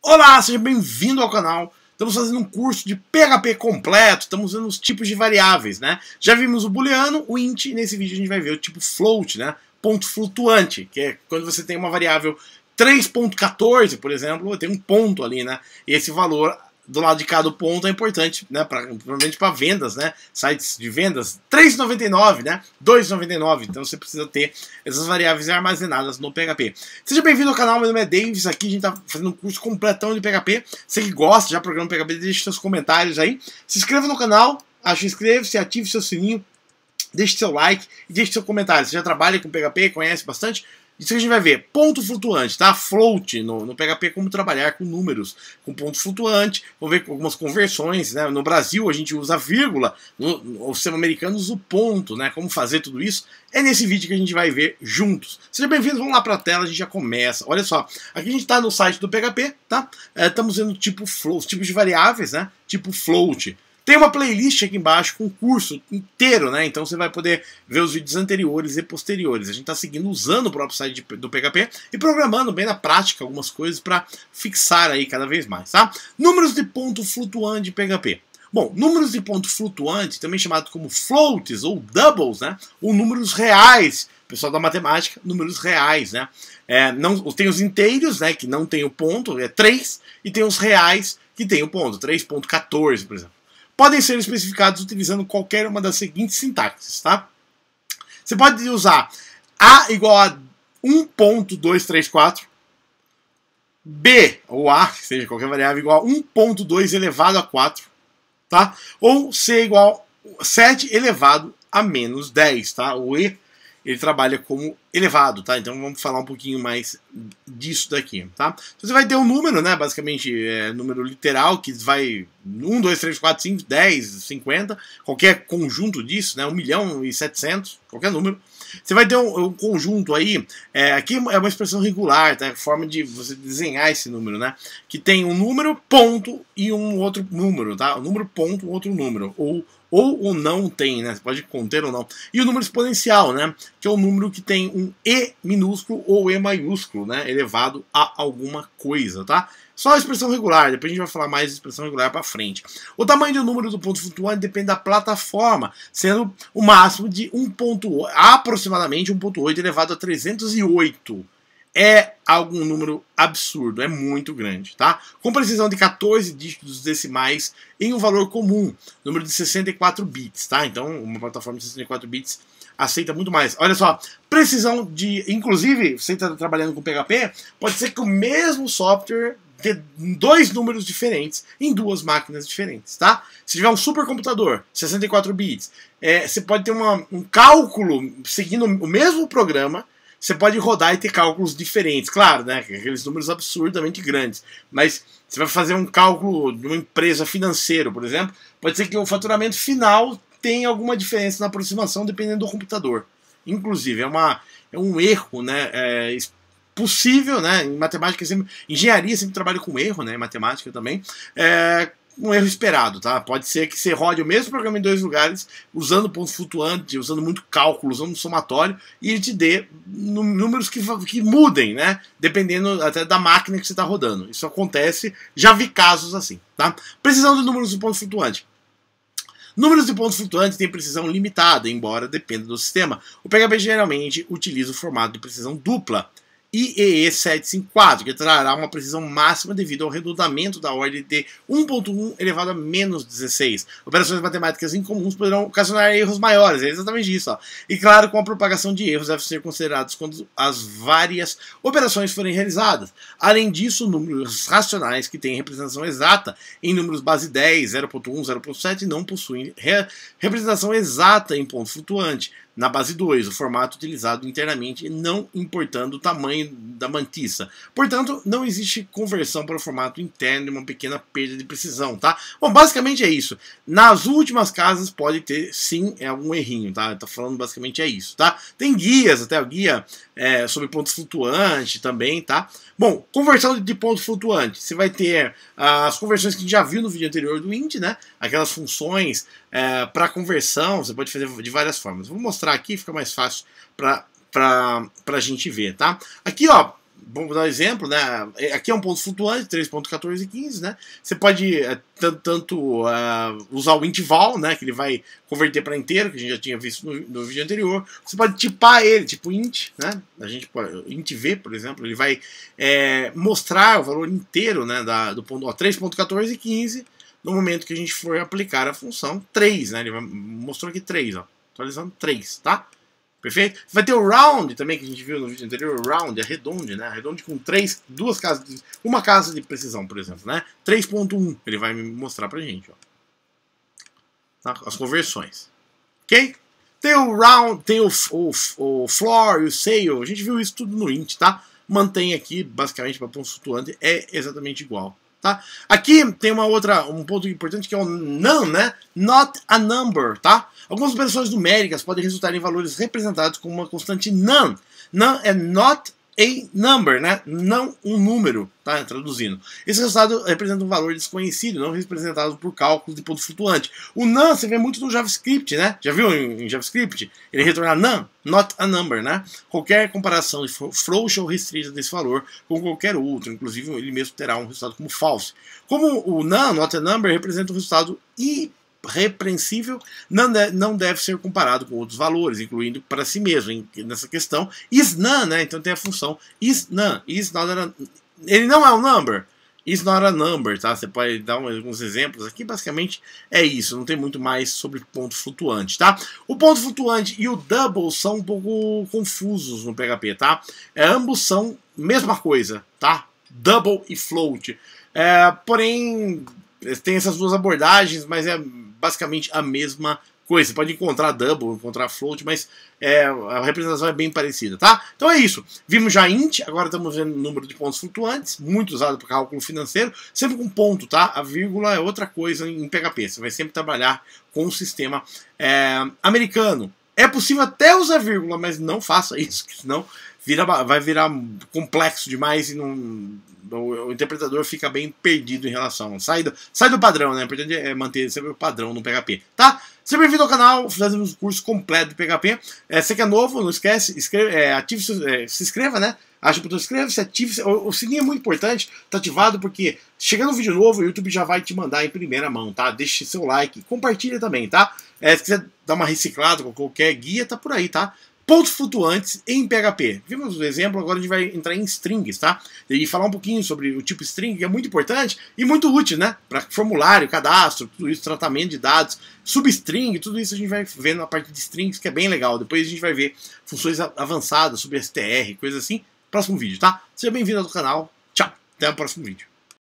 Olá, seja bem-vindo ao canal. Estamos fazendo um curso de PHP completo, estamos vendo os tipos de variáveis, né? Já vimos o booleano, o int, e nesse vídeo a gente vai ver o tipo float, né? Ponto flutuante, que é quando você tem uma variável 3.14, por exemplo, tem um ponto ali, né? E esse valor do lado de cá do ponto é importante, né? Pra, provavelmente para vendas, né? Sites de vendas, 3,99, né? 2,99. Então você precisa ter essas variáveis armazenadas no PHP. Seja bem-vindo ao canal, meu nome é Davis. Aqui a gente tá fazendo um curso completão de PHP. Você que gosta, já programa PHP, deixe seus comentários aí. Se inscreva no canal, inscreva-se, ative seu sininho deixe seu like e deixe seu comentário. Você já trabalha com PHP, conhece bastante? Isso que a gente vai ver, ponto flutuante, tá? Float no, no PHP, como trabalhar com números, com ponto flutuante, vamos ver algumas conversões, né? No Brasil a gente usa vírgula, no, no sistema americano usa o ponto, né? Como fazer tudo isso, é nesse vídeo que a gente vai ver juntos. Seja bem vindo vamos lá para a tela, a gente já começa. Olha só, aqui a gente está no site do PHP, tá? É, estamos vendo tipo float, tipos de variáveis, né? Tipo float. Tem uma playlist aqui embaixo com o curso inteiro, né? Então você vai poder ver os vídeos anteriores e posteriores. A gente está seguindo usando o próprio site de, do PHP e programando bem na prática algumas coisas para fixar aí cada vez mais, tá? Números de ponto flutuante de PHP. Bom, números de ponto flutuante, também chamado como floats ou doubles, né? Ou números reais pessoal da matemática, números reais, né? É, não, tem os inteiros, né, que não tem o ponto, é 3, e tem os reais que tem o ponto, 3.14, por exemplo podem ser especificados utilizando qualquer uma das seguintes sintaxes, tá? Você pode usar A igual a 1.234, B ou A, seja qualquer variável, igual a 1.2 elevado a 4, tá? Ou C igual a 7 elevado a menos 10, tá? O E ele trabalha como elevado, tá? Então vamos falar um pouquinho mais disso daqui, tá? Então, você vai ter um número, né? Basicamente, é, número literal, que vai 1, 2, 3, 4, 5, 10, 50, qualquer conjunto disso, né? 1 milhão e 700, qualquer número. Você vai ter um, um conjunto aí, é, aqui é uma expressão regular, tá? Forma de você desenhar esse número, né? Que tem um número, ponto, e um outro número, tá? O número ponto, um outro número. Ou, ou não tem, né? Você pode conter ou não. E o número exponencial, né? Que é o um número que tem um E minúsculo ou E maiúsculo, né? Elevado a alguma coisa, tá? Só a expressão regular, depois a gente vai falar mais de expressão regular para frente. O tamanho do número do ponto flutuante depende da plataforma, sendo o máximo de 1.8, aproximadamente 1.8 elevado a 308 é algum número absurdo, é muito grande, tá? Com precisão de 14 dígitos decimais em um valor comum, número de 64 bits, tá? Então, uma plataforma de 64 bits aceita muito mais. Olha só, precisão de, inclusive, você está trabalhando com PHP, pode ser que o mesmo software dê dois números diferentes em duas máquinas diferentes, tá? Se tiver um supercomputador, 64 bits, é, você pode ter uma, um cálculo seguindo o mesmo programa você pode rodar e ter cálculos diferentes. Claro, né? Aqueles números absurdamente grandes. Mas você vai fazer um cálculo de uma empresa financeira, por exemplo, pode ser que o faturamento final tenha alguma diferença na aproximação dependendo do computador. Inclusive, é, uma, é um erro, né? É, possível, né? Em matemática, sempre, engenharia sempre trabalha com erro, né? Em matemática também. É, um erro esperado, tá? Pode ser que você rode o mesmo programa em dois lugares, usando ponto flutuante, usando muito cálculo, usando somatório, e te dê números que, que mudem, né? Dependendo até da máquina que você está rodando. Isso acontece, já vi casos assim, tá? Precisão de números de ponto flutuante. Números de pontos flutuantes têm precisão limitada, embora dependa do sistema. O PHP geralmente utiliza o formato de precisão dupla. IEE 754, que trará uma precisão máxima devido ao arredondamento da ordem de 1.1 elevado a menos 16. Operações matemáticas incomuns poderão ocasionar erros maiores, é exatamente isso. Ó. E claro, com a propagação de erros deve ser considerados quando as várias operações forem realizadas. Além disso, números racionais que têm representação exata em números base 10, 0.1, 0.7 não possuem re representação exata em ponto flutuante na base 2, o formato utilizado internamente, não importando o tamanho da mantissa. Portanto, não existe conversão para o formato interno e uma pequena perda de precisão, tá? Bom, basicamente é isso. Nas últimas casas pode ter, sim, é algum errinho, tá? Tá falando basicamente é isso, tá? Tem guias, até o guia é, sobre pontos flutuantes também, tá? Bom, conversão de pontos flutuantes, você vai ter ah, as conversões que a gente já viu no vídeo anterior do int, né? Aquelas funções é, para conversão, você pode fazer de várias formas. Vou mostrar mostrar aqui, fica mais fácil para a gente ver, tá? Aqui, ó, vamos dar um exemplo, né? É, aqui é um ponto flutuante, 3.1415, né? Você pode é, tanto, tanto é, uh, usar o interval, né? Que ele vai converter para inteiro, que a gente já tinha visto no, no, vídeo anterior. Você pode tipar ele, tipo int, né? A gente pode, int v, por exemplo, ele vai é, mostrar o valor inteiro, né? Da, do ponto 3.1415 no momento que a gente for aplicar a função 3, né? Ele mostrou aqui 3, ó. Atualizando três, tá? Perfeito? Vai ter o round também, que a gente viu no vídeo anterior, o round, é redonde, né? Redonde com três, duas casas, de, uma casa de precisão, por exemplo, né? 3.1, ele vai mostrar pra gente, ó. Tá? As conversões. Ok? Tem o round, tem o, o, o floor e o sale, a gente viu isso tudo no int, tá? Mantém aqui, basicamente, para ponto flutuante, é exatamente igual, Tá? Aqui tem uma outra, um ponto importante que é o não, né? Not a number, tá? Algumas operações numéricas podem resultar em valores representados como uma constante não. Não é not em number, né? não um número, tá? traduzindo. Esse resultado representa um valor desconhecido, não representado por cálculos de ponto flutuante. O none você vê muito no JavaScript, né? Já viu em, em JavaScript? Ele retorna none, not a number, né? Qualquer comparação de frouxa ou restrita desse valor com qualquer outro, inclusive ele mesmo terá um resultado como falso. Como o none, not a number, representa um resultado repreensível não, não deve ser comparado com outros valores, incluindo para si mesmo em, nessa questão. Is none, né? Então tem a função is none. Is not a, ele não é um number. Is not a number, tá? Você pode dar alguns exemplos aqui. Basicamente é isso. Não tem muito mais sobre ponto flutuante, tá? O ponto flutuante e o double são um pouco confusos no PHP, tá? É, ambos são mesma coisa, tá? Double e float. É, porém, tem essas duas abordagens, mas é basicamente a mesma coisa. Você pode encontrar double, encontrar float, mas é, a representação é bem parecida, tá? Então é isso. Vimos já int, agora estamos vendo o número de pontos flutuantes, muito usado para cálculo financeiro, sempre com ponto, tá? A vírgula é outra coisa em PHP. Você vai sempre trabalhar com o sistema é, americano. É possível até usar vírgula, mas não faça isso, senão vira, vai virar complexo demais e não o, o, interpretador fica bem perdido em relação. Sai do, sai do padrão, né? Importante é manter sempre o padrão no PHP, tá? Seja bem-vindo ao canal, fazemos um curso completo de PHP. É, você que é novo, não esquece, escreve, é, ative, é, se inscreva, né? Acha o botão inscreva-se, ative. O, o sininho é muito importante, tá ativado, porque chegando um vídeo novo, o YouTube já vai te mandar em primeira mão, tá? Deixe seu like, compartilha também, tá? É, se quiser dar uma reciclada com qualquer guia, tá por aí, tá? pontos flutuantes em PHP. Vimos o um exemplo, agora a gente vai entrar em strings, tá? E falar um pouquinho sobre o tipo string, que é muito importante e muito útil, né? Para formulário, cadastro, tudo isso, tratamento de dados, substring, tudo isso a gente vai ver na parte de strings, que é bem legal. Depois a gente vai ver funções avançadas sobre STR, coisas assim. Próximo vídeo, tá? Seja bem-vindo ao canal. Tchau. Até o próximo vídeo.